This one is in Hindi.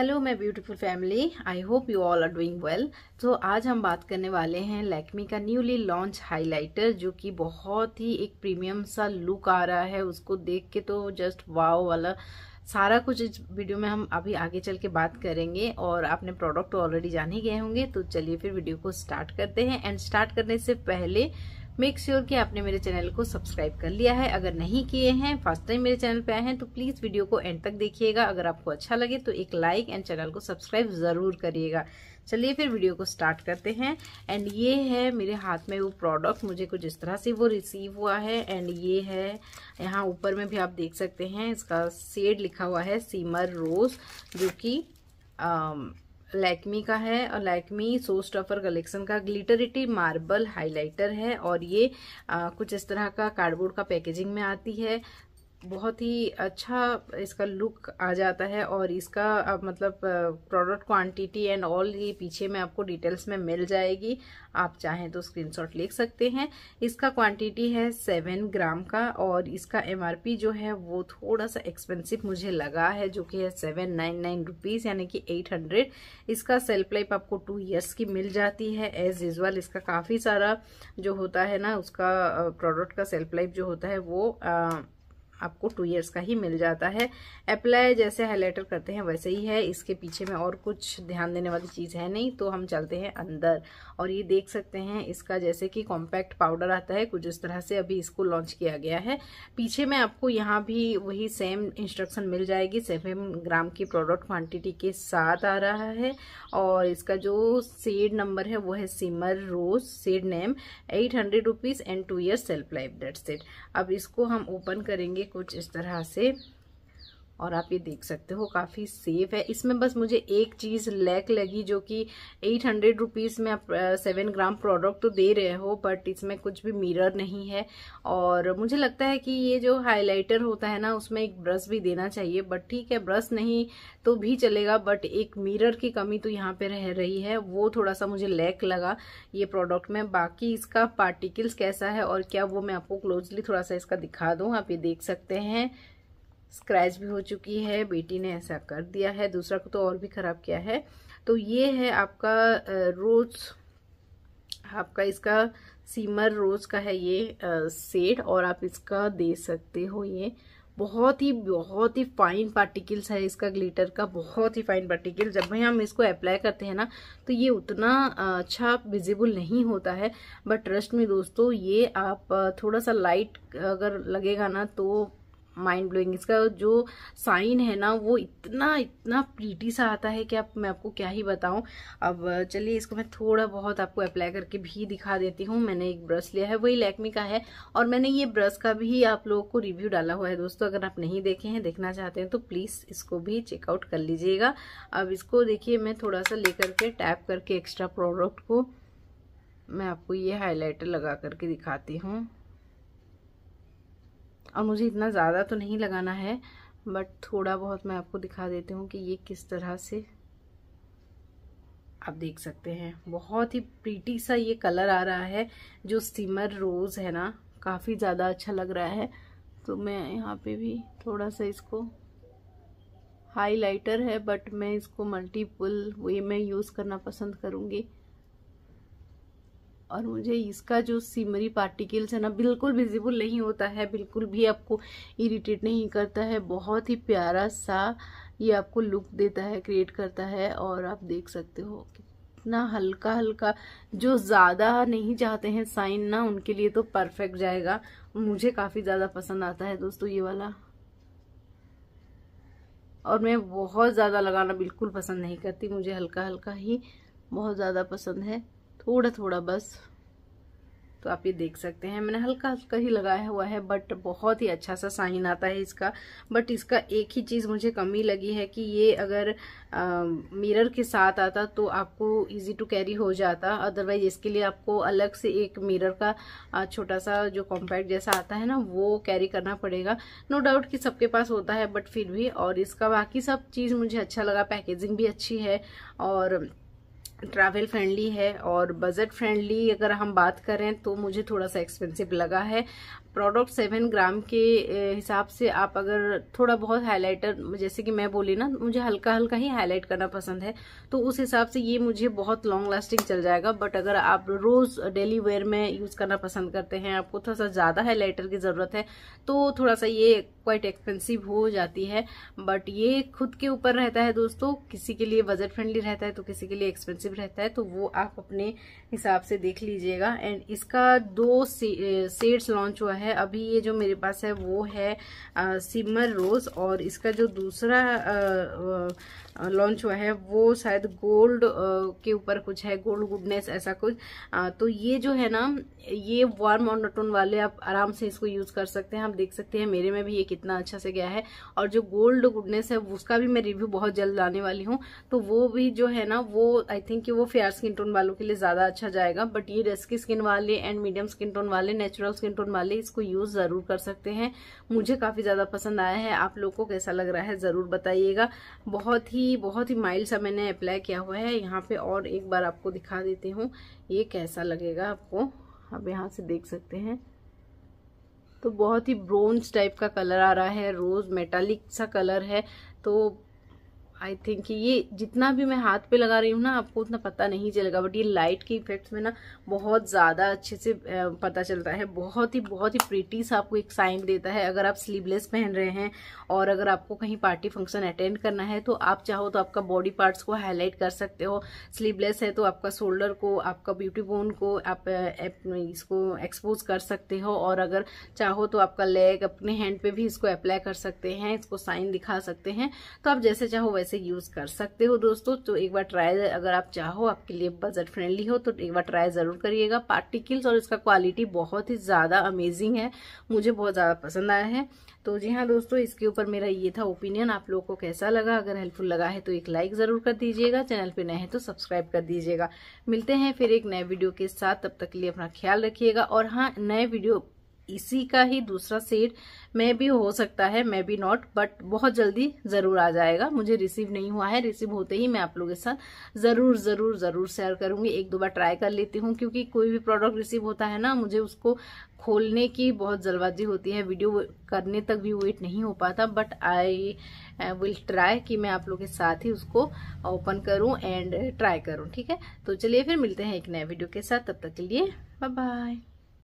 hello my beautiful family I hope you all are doing well तो आज हम बात करने वाले हैं लैक्मी का न्यूली लॉन्च हाइलाइटर जो कि बहुत ही एक प्रीमियम सा लुक आ रहा है उसको देख के तो जस्ट वाओ वाला सारा कुछ इस वीडियो में हम अभी आगे चल के बात करेंगे और आपने प्रोडक्ट ऑलरेडी जान ही गए होंगे तो चलिए फिर वीडियो को स्टार्ट करते हैं एंड स्टार्ट करने से पहले मेक श्योर कि आपने मेरे चैनल को सब्सक्राइब कर लिया है अगर नहीं किए हैं फर्स्ट टाइम मेरे चैनल पे आए हैं तो प्लीज़ वीडियो को एंड तक देखिएगा अगर आपको अच्छा लगे तो एक लाइक एंड चैनल को सब्सक्राइब ज़रूर करिएगा चलिए फिर वीडियो को स्टार्ट करते हैं एंड ये है मेरे हाथ में वो प्रोडक्ट मुझे कुछ इस तरह से वो रिसीव हुआ है एंड ये है यहाँ ऊपर में भी आप देख सकते हैं इसका सेड लिखा हुआ है सीमर रोज़ जो कि um, लैक्मी का है और लैक्मी सो स्टफर कलेक्शन का ग्लिटरिटी मार्बल हाइलाइटर है और ये आ, कुछ इस तरह का कार्डबोर्ड का पैकेजिंग में आती है बहुत ही अच्छा इसका लुक आ जाता है और इसका आप मतलब प्रोडक्ट क्वांटिटी एंड ऑल ये पीछे में आपको डिटेल्स में मिल जाएगी आप चाहें तो स्क्रीनशॉट ले सकते हैं इसका क्वांटिटी है सेवन ग्राम का और इसका एमआरपी जो है वो थोड़ा सा एक्सपेंसिव मुझे लगा है जो कि है सेवन नाइन नाइन रुपीज़ यानी कि एट हंड्रेड इसका सेल्फ लाइफ आपको टू ईयर्स की मिल जाती है एज यूजल इसका काफ़ी सारा जो होता है ना उसका प्रोडक्ट का सेल्फ लाइफ जो होता है वो आ, आपको टू ईयर्स का ही मिल जाता है अप्लाई जैसे हाईलाइटर करते हैं वैसे ही है इसके पीछे में और कुछ ध्यान देने वाली चीज़ है नहीं तो हम चलते हैं अंदर और ये देख सकते हैं इसका जैसे कि कॉम्पैक्ट पाउडर आता है कुछ इस तरह से अभी इसको लॉन्च किया गया है पीछे में आपको यहाँ भी वही सेम इंस्ट्रक्शन मिल जाएगी सेवन ग्राम की प्रोडक्ट क्वान्टिटी के साथ आ रहा है और इसका जो सेड नंबर है वो है shimmer rose shade name eight hundred rupees and two year shelf life date set अब इसको हम ओपन करेंगे कुछ इस तरह से और आप ये देख सकते हो काफ़ी सेफ है इसमें बस मुझे एक चीज़ लैक लगी जो कि एट हंड्रेड रुपीज़ में आप सेवन ग्राम प्रोडक्ट तो दे रहे हो बट इसमें कुछ भी मिरर नहीं है और मुझे लगता है कि ये जो हाइलाइटर होता है ना उसमें एक ब्रश भी देना चाहिए बट ठीक है ब्रश नहीं तो भी चलेगा बट एक मिरर की कमी तो यहाँ पे रह रही है वो थोड़ा सा मुझे लैक लगा ये प्रोडक्ट में बाकी इसका पार्टिकल्स कैसा है और क्या वो मैं आपको क्लोजली थोड़ा सा इसका दिखा दूँ आप ये देख सकते हैं स्क्रैच भी हो चुकी है बेटी ने ऐसा कर दिया है दूसरा को तो और भी ख़राब किया है तो ये है आपका रोज़ आपका इसका सीमर रोज़ का है ये सेट और आप इसका दे सकते हो ये बहुत ही बहुत ही फाइन पार्टिकल्स है इसका ग्लिटर का बहुत ही फाइन पार्टिकल जब भी हम इसको अप्लाई करते हैं ना तो ये उतना अच्छा विजिबल नहीं होता है बट ट्रस्ट में दोस्तों ये आप थोड़ा सा लाइट अगर लगेगा ना तो माइंड ब्लोइंग इसका जो साइन है ना वो इतना इतना प्रीटी सा आता है कि आप मैं आपको क्या ही बताऊं अब चलिए इसको मैं थोड़ा बहुत आपको अप्लाई करके भी दिखा देती हूँ मैंने एक ब्रश लिया है वही लैक्मी का है और मैंने ये ब्रश का भी आप लोगों को रिव्यू डाला हुआ है दोस्तों अगर आप नहीं देखे हैं देखना चाहते हैं तो प्लीज़ इसको भी चेकआउट कर लीजिएगा अब इसको देखिए मैं थोड़ा सा लेकर के टैप करके एक्स्ट्रा प्रोडक्ट को मैं आपको ये हाईलाइटर लगा करके दिखाती हूँ और मुझे इतना ज़्यादा तो नहीं लगाना है बट थोड़ा बहुत मैं आपको दिखा देती हूँ कि ये किस तरह से आप देख सकते हैं बहुत ही प्रीटी सा ये कलर आ रहा है जो सिमर रोज़ है ना काफ़ी ज़्यादा अच्छा लग रहा है तो मैं यहाँ पे भी थोड़ा सा इसको हाइलाइटर है बट मैं इसको मल्टीपल वे में यूज़ करना पसंद करूँगी और मुझे इसका जो सिमरी पार्टिकल्स है ना बिल्कुल विजिबल नहीं होता है बिल्कुल भी आपको इरिटेट नहीं करता है बहुत ही प्यारा सा ये आपको लुक देता है क्रिएट करता है और आप देख सकते हो कितना हल्का हल्का जो ज़्यादा नहीं चाहते हैं साइन ना उनके लिए तो परफेक्ट जाएगा मुझे काफ़ी ज़्यादा पसंद आता है दोस्तों ये वाला और मैं बहुत ज़्यादा लगाना बिल्कुल पसंद नहीं करती मुझे हल्का हल्का ही बहुत ज़्यादा पसंद है थोड़ा थोड़ा बस तो आप ये देख सकते हैं मैंने हल्का हल्का ही लगाया हुआ है बट बहुत ही अच्छा सा साइन आता है इसका बट इसका एक ही चीज़ मुझे कमी लगी है कि ये अगर आ, मिरर के साथ आता तो आपको इजी टू कैरी हो जाता अदरवाइज इसके लिए आपको अलग से एक मिरर का छोटा सा जो कॉम्पैक्ट जैसा आता है ना वो कैरी करना पड़ेगा नो no डाउट कि सबके पास होता है बट फिर भी और इसका बाकी सब चीज़ मुझे अच्छा लगा पैकेजिंग भी अच्छी है और ट्रैवल फ्रेंडली है और बजट फ्रेंडली अगर हम बात करें तो मुझे थोड़ा सा एक्सपेंसिव लगा है प्रोडक्ट सेवन ग्राम के हिसाब से आप अगर थोड़ा बहुत हाईलाइटर जैसे कि मैं बोली ना मुझे हल्का हल्का ही हाईलाइट करना पसंद है तो उस हिसाब से ये मुझे बहुत लॉन्ग लास्टिंग चल जाएगा बट अगर आप रोज़ डेली वेयर में यूज़ करना पसंद करते हैं आपको थोड़ा सा ज़्यादा हाईलाइटर की ज़रूरत है तो थोड़ा सा ये क्वाइट एक्सपेंसिव हो जाती है बट ये खुद के ऊपर रहता है दोस्तों किसी के लिए बजट फ्रेंडली रहता है तो किसी के लिए एक्सपेंसिव रहता है तो वो आप अपने हिसाब से देख लीजिएगा एंड इसका दो सेट्स लॉन्च हुआ है है अभी ये जो मेरे पास है वो है आ, सिमर रोज़ और इसका जो दूसरा लॉन्च हुआ है वो शायद गोल्ड के ऊपर कुछ है गोल्ड गुडनेस ऐसा कुछ आ, तो ये जो है ना ये वार्म और वाले आप आराम से इसको यूज़ कर सकते हैं आप देख सकते हैं मेरे में भी ये कितना अच्छा से गया है और जो गोल्ड गुडनेस है उसका भी मैं रिव्यू बहुत जल्द लाने वाली हूँ तो वो भी जो है ना वो आई थिंक वो फेयर स्किन टोन वालों के लिए ज़्यादा अच्छा जाएगा बट ये रेस्की स्किन वाले एंड मीडियम स्किन टोन वाले नेचुरल स्किन टोन वाले इस इसको यूज़ ज़रूर कर सकते हैं मुझे काफ़ी ज़्यादा पसंद आया है आप लोग को कैसा लग रहा है ज़रूर बताइएगा बहुत ही बहुत ही माइल्ड सा मैंने अप्लाई किया हुआ है यहाँ पे और एक बार आपको दिखा देती हूँ ये कैसा लगेगा आपको आप यहाँ से देख सकते हैं तो बहुत ही ब्रोन्स टाइप का कलर आ रहा है रोज़ मेटालिक सा कलर है तो आई थिंक ये जितना भी मैं हाथ पे लगा रही हूँ ना आपको उतना पता नहीं चलेगा बट ये लाइट के इफेक्ट्स में ना बहुत ज़्यादा अच्छे से पता चलता है बहुत ही बहुत ही प्रिटी सा आपको एक साइन देता है अगर आप स्लीवलेस पहन रहे हैं और अगर आपको कहीं पार्टी फंक्शन अटेंड करना है तो आप चाहो तो आपका बॉडी पार्ट्स को हाईलाइट कर सकते हो स्लीवलेस है तो आपका शोल्डर को आपका ब्यूटी बोन को आप इसको एक्सपोज कर सकते हो और अगर चाहो तो आपका लेग अपने हैंड पे भी इसको अप्लाई कर सकते हैं इसको साइन दिखा सकते हैं तो आप जैसे चाहो वैसे कैसे यूज कर सकते हो दोस्तों तो एक बार ट्राई अगर आप चाहो आपके लिए बजट फ्रेंडली हो तो एक बार ट्राई जरूर करिएगा पार्टिकल्स और इसका क्वालिटी बहुत ही ज़्यादा अमेजिंग है मुझे बहुत ज़्यादा पसंद आया है तो जी हाँ दोस्तों इसके ऊपर मेरा ये था ओपिनियन आप लोगों को कैसा लगा अगर हेल्पफुल लगा है तो एक लाइक ज़रूर कर दीजिएगा चैनल पे नए हैं तो सब्सक्राइब कर दीजिएगा मिलते हैं फिर एक नए वीडियो के साथ तब तक के लिए अपना ख्याल रखिएगा और हाँ नए वीडियो इसी का ही दूसरा सेट में भी हो सकता है मैं बी नॉट बट बहुत जल्दी ज़रूर आ जाएगा मुझे रिसीव नहीं हुआ है रिसीव होते ही मैं आप लोगों के साथ ज़रूर ज़रूर ज़रूर शेयर करूंगी एक दो बार ट्राई कर लेती हूँ क्योंकि कोई भी प्रोडक्ट रिसीव होता है ना मुझे उसको खोलने की बहुत जल्दबाजी होती है वीडियो करने तक भी वेट नहीं हो पाता बट आई विल ट्राई कि मैं आप लोग के साथ ही उसको ओपन करूं एंड ट्राई करूं ठीक है तो चलिए फिर मिलते हैं एक नए वीडियो के साथ तब तक के लिए बाय बाय